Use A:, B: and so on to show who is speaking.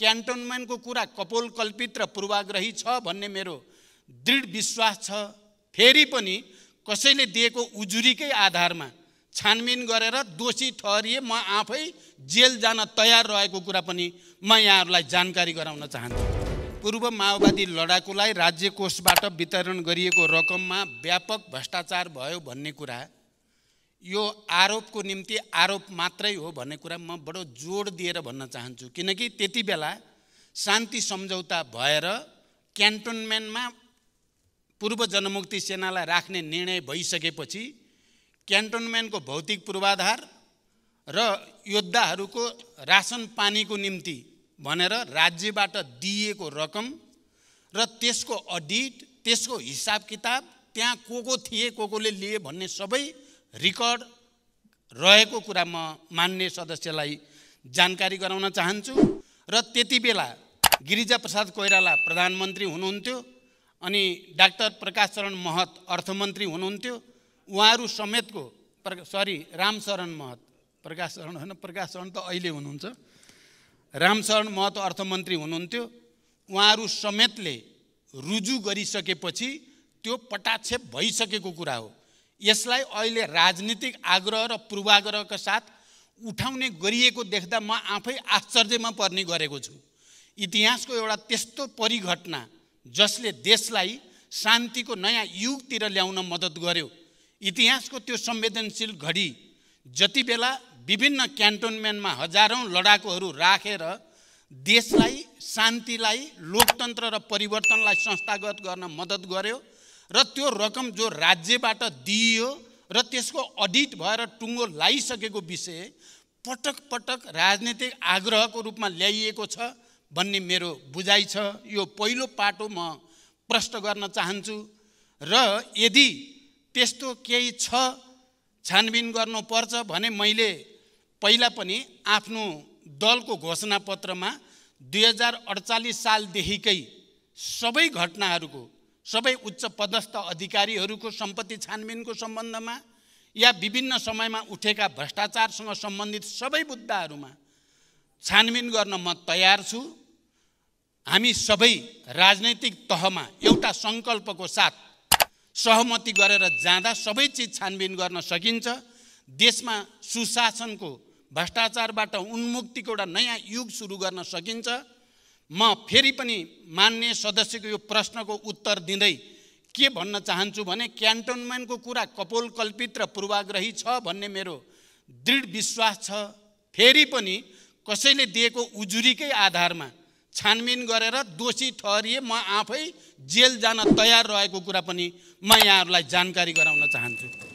A: क्यान्टोनमेन्टको कुरा कपोल कल्पित र पूर्वाग्रही छ भन्ने मेरो दृढ विश्वास छ फेरि पनि कसैले दिएको उजुरीकै आधारमा छानबिन गरेर दोषी ठहरिए म आफै जेल जान तयार रहेको कुरा पनि म यहाँहरूलाई जानकारी गराउन चाहन्छु पूर्व माओवादी लडाकुलाई राज्य कोषबाट वितरण गरिएको रकममा व्यापक भ्रष्टाचार भयो भन्ने कुरा यो आरोपको निम्ति आरोप मात्रै हो भन्ने कुरा म बडो जोड दिएर भन्न चाहन्छु किनकि त्यति बेला शान्ति सम्झौता भएर क्यान्टोनमेन्टमा पूर्व जनमुक्ति सेनालाई राख्ने निर्णय भइसकेपछि क्यान्टोनमेन्टको भौतिक पूर्वाधार र योद्धाहरूको रासन पानीको निम्ति भनेर राज्यबाट दिइएको रकम र त्यसको अडिट त्यसको हिसाब किताब त्यहाँ को को थिए को कोले लिए भन्ने सबै रिकर्ड रहेको कुरा म मान्ने सदस्यलाई जानकारी गराउन चाहन्छु र त्यति बेला गिरिजाप्रसाद कोइराला प्रधानमन्त्री हुनुहुन्थ्यो अनि डाक्टर प्रकाश चरण महत अर्थमन्त्री हुनुहुन्थ्यो उहाँहरू समेतको प्र सरी रामशरण महत प्रकाश चरण होइन प्रकाश चरण त अहिले हुनुहुन्छ रामशरण महत अर्थमन्त्री हुनुहुन्थ्यो उहाँहरू समेतले रुजु गरिसकेपछि त्यो पटाक्षेप भइसकेको कुरा हो यसलाई अहिले राजनीतिक आग्रह र पूर्वाग्रहका साथ उठाउने गरिएको देख्दा म आफै आश्चर्यमा पर्ने गरेको छु इतिहासको एउटा त्यस्तो परिघटना जसले देशलाई शान्तिको नयाँ युगतिर ल्याउन मद्दत गर्यो इतिहासको त्यो संवेदनशील घडी जति बेला विभिन्न क्यान्टोनमेन्टमा हजारौँ लडाकुहरू राखेर रा, देशलाई शान्तिलाई लोकतन्त्र र परिवर्तनलाई संस्थागत गर्न मद्दत गर्यो र त्यो रकम जो राज्यबाट दिइयो र त्यसको अडिट भएर टुङ्गो लगाइसकेको विषय पटक पटक राजनीतिक आग्रहको रूपमा ल्याइएको छ भन्ने मेरो बुझाइ छ यो पहिलो पाटो म प्रष्ट गर्न चाहन्छु र यदि त्यस्तो केही छ छानबिन गर्नुपर्छ भने मैले पहिला पनि आफ्नो दलको घोषणापत्रमा दुई हजार अडचालिस सालदेखिकै सबै घटनाहरूको सबै उच्च पदस्थ अधिकारीहरूको सम्पत्ति छानबिनको सम्बन्धमा या विभिन्न समयमा उठेका भ्रष्टाचारसँग सम्बन्धित सबै मुद्दाहरूमा छानबिन गर्न म तयार छु हामी सबै राजनैतिक तहमा एउटा सङ्कल्पको साथ सहमति गरेर जाँदा सबै चिज छानबिन गर्न सकिन्छ देशमा सुशासनको भ्रष्टाचारबाट उन्मुक्तिको एउटा नयाँ युग सुरु गर्न सकिन्छ म फेरि पनि मान्ने सदस्यको यो प्रश्नको उत्तर दिँदै के भन्न चाहन्छु भने क्यान्टोनमेन्टको कुरा कपोलकल्पित र पूर्वाग्रही छ भन्ने मेरो दृढ विश्वास छ फेरि पनि कसैले दिएको उजुरीकै आधारमा छानबिन गरेर दोषी ठहरिए म आफै जेल जान तयार रहेको कुरा पनि म यहाँहरूलाई जानकारी गराउन चाहन्छु